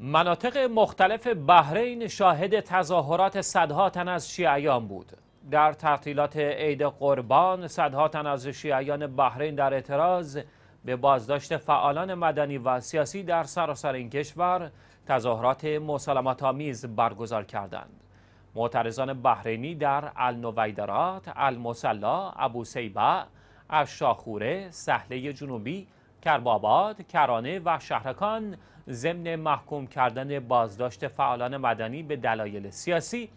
مناطق مختلف بحرین شاهد تظاهرات صدها تن از شیعیان بود در تعطیلات عید قربان صدها تن از شیعیان بحرین در اعتراض به بازداشت فعالان مدنی و سیاسی در سراسر این کشور تظاهرات مسالمت برگزار کردند معترضان بحرینی در النویدرات، المسلا، ابوسیبع، اشاخوره، سهله جنوبی کرباباد، کرانه و شهرکان ضمن محکوم کردن بازداشت فعالان مدنی به دلایل سیاسی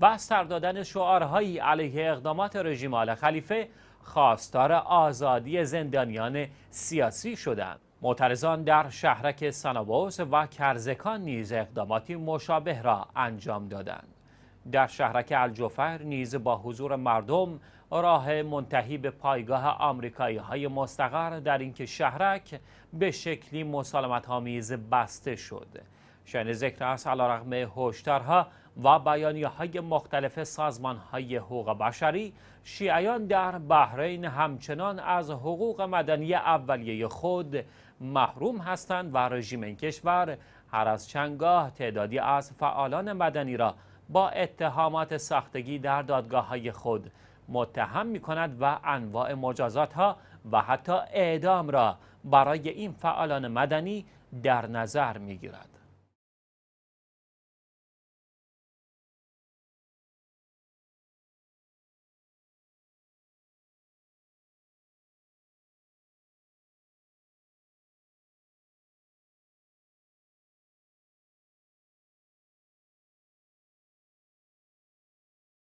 و سر دادن شعارهایی علیه اقدامات رژیم آل خلیفه خواستار آزادی زندانیان سیاسی شدند. معترضان در شهرک سنابوس و کرزکان نیز اقداماتی مشابه را انجام دادند. در شهرک الجفر نیز با حضور مردم راه منتهی به پایگاه آمریکایی های مستقر در اینکه شهرک به شکلی مسالمت آمیز بسته شد شن ذکر است علیرغم هشدارها و بیانیه های مختلف سازمان های حقوق بشری شیعیان در بحرین همچنان از حقوق مدنی اولیه خود محروم هستند و رژیم این کشور هر از چندگاه تعدادی از فعالان مدنی را با اتهامات ساختگی در دادگاه های خود متهم می کند و انواع مجازات ها و حتی اعدام را برای این فعالان مدنی در نظر می گیرد.